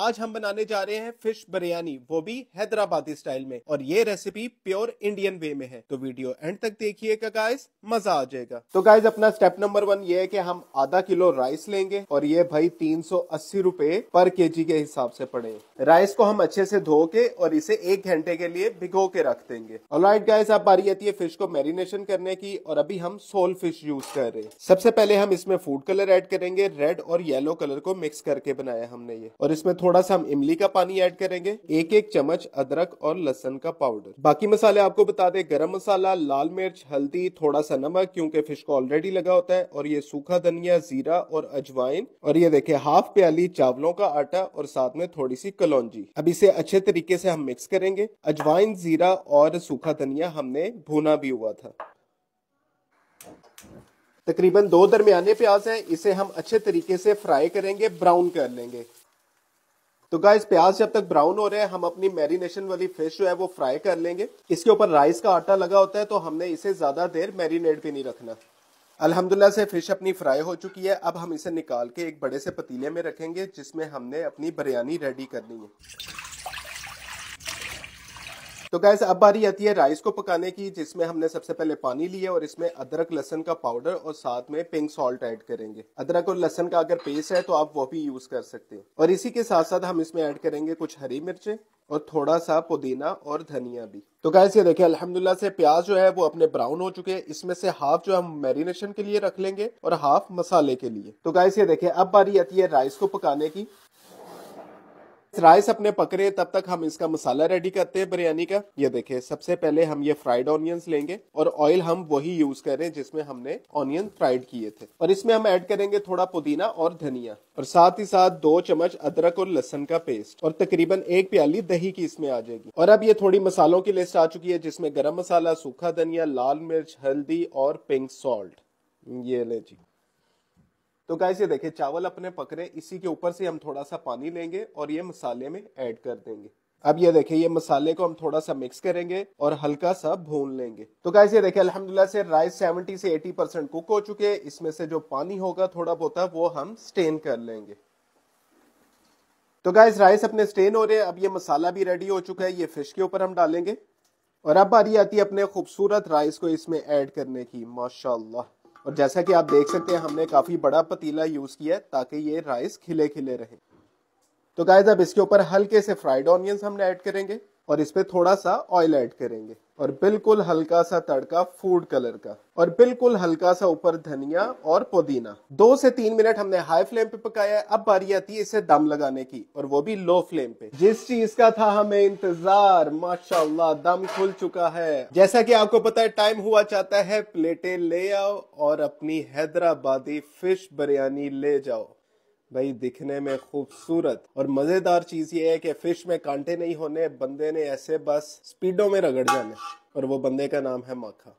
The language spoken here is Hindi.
आज हम बनाने जा रहे हैं फिश बिरयानी वो भी हैदराबादी स्टाइल में और ये रेसिपी प्योर इंडियन वे में है तो वीडियो एंड तक देखिएगा गाइस मजा आ जाएगा तो गाइस अपना स्टेप नंबर वन ये है कि हम आधा किलो राइस लेंगे और ये भाई तीन सौ पर जी के हिसाब से पड़े राइस को हम अच्छे से धो के और इसे एक घंटे के लिए भिगो के रख देंगे और राइट गाइस आप बारी आती है फिश को मैरिनेशन करने की और अभी हम सोल फिश यूज कर रहे हैं सबसे पहले हम इसमें फूड कलर एड करेंगे रेड और येलो कलर को मिक्स करके बनाया हमने ये और इसमें थोड़ा थोड़ा सा हम इमली का पानी ऐड करेंगे एक एक चम्मच अदरक और लहसन का पाउडर बाकी मसाले आपको बता दें गरम मसाला लाल मिर्च हल्दी थोड़ा सा नमक क्योंकि फिश को ऑलरेडी लगा होता है और ये सूखा धनिया जीरा और अजवाइन और ये देखे हाफ प्याली चावलों का आटा और साथ में थोड़ी सी कलौजी अब इसे अच्छे तरीके से हम मिक्स करेंगे अजवाइन जीरा और सूखा धनिया हमने भुना भी हुआ था तकरीबन दो दरमियाने प्याज हैं इसे हम अच्छे तरीके से फ्राई करेंगे ब्राउन कर लेंगे तो गाइस प्याज जब तक ब्राउन हो रहे हैं हम अपनी मैरिनेशन वाली फिश जो है वो फ्राई कर लेंगे इसके ऊपर राइस का आटा लगा होता है तो हमने इसे ज्यादा देर मैरिनेट भी नहीं रखना अल्हम्दुलिल्लाह से फिश अपनी फ्राई हो चुकी है अब हम इसे निकाल के एक बड़े से पतीले में रखेंगे जिसमें हमने अपनी बिरयानी रेडी करनी है तो गैस अब बारी आती है राइस को पकाने की जिसमें हमने सबसे पहले पानी लिया और इसमें अदरक लहसन का पाउडर और साथ में पिंक सॉल्ट ऐड करेंगे अदरक और लहसन का अगर पेस्ट है तो आप वो भी यूज कर सकते हैं और इसी के साथ साथ हम इसमें ऐड करेंगे कुछ हरी मिर्चें और थोड़ा सा पुदीना और धनिया भी तो गैस ये देखिए अल्हम्दुलिल्लाह से प्याज जो है वो अपने ब्राउन हो चुके हैं इसमें से हाफ जो हम मैरिनेशन के लिए रख लेंगे और हाफ मसाले के लिए तो गैस ये देखिए अब बारी आती है राइस को पकाने की राइस अपने पकड़े तब तक हम इसका मसाला रेडी करते हैं बिरयानी का ये देखिए सबसे पहले हम ये फ्राइड ऑनियंस लेंगे और ऑयल हम वही यूज करें जिसमें हमने ऑनियन फ्राइड किए थे और इसमें हम ऐड करेंगे थोड़ा पुदीना और धनिया और साथ ही साथ दो चम्मच अदरक और लहसन का पेस्ट और तकरीबन एक प्याली दही की इसमें आ जाएगी और अब ये थोड़ी मसालों की लिस्ट आ चुकी है जिसमें गर्म मसाला सूखा धनिया लाल मिर्च हल्दी और पिंक सॉल्ट ये ले जी तो गाइस ये देखिए चावल अपने पक रहे इसी के ऊपर से हम थोड़ा सा पानी लेंगे और ये मसाले में ऐड कर देंगे अब ये देखिए ये मसाले को हम थोड़ा सा मिक्स करेंगे और हल्का सा भून लेंगे तो गाइस ये देखिए अल्हम्दुलिल्लाह से राइस 70 से 80 परसेंट कुक हो चुके हैं इसमें से जो पानी होगा थोड़ा बहुत वो हम स्टेन कर लेंगे तो गाइस राइस अपने स्टेन हो रहे हैं अब ये मसाला भी रेडी हो चुका है ये फिश के ऊपर हम डालेंगे और अब बारी आती है अपने खूबसूरत राइस को इसमें ऐड करने की माशाल्लाह और जैसा कि आप देख सकते हैं हमने काफ़ी बड़ा पतीला यूज़ किया है ताकि ये राइस खिले खिले रहे तो गाइज अब इसके ऊपर हल्के से फ्राइड ऑनियंस हमने ऐड करेंगे और इसमें थोड़ा सा ऑयल ऐड करेंगे और बिल्कुल हल्का सा तड़का फूड कलर का और बिल्कुल हल्का सा ऊपर धनिया और पुदीना दो से तीन मिनट हमने हाई फ्लेम पे पकाया है अब बारी आती है इसे दम लगाने की और वो भी लो फ्लेम पे जिस चीज का था हमें इंतजार माशाल्लाह दम खुल चुका है जैसा कि आपको पता है टाइम हुआ चाहता है प्लेटें ले आओ और अपनी हैदराबादी फिश बिरयानी ले जाओ भाई दिखने में खूबसूरत और मजेदार चीज ये है कि फिश में कांटे नहीं होने बंदे ने ऐसे बस स्पीडो में रगड़ जाने और वो बंदे का नाम है माखा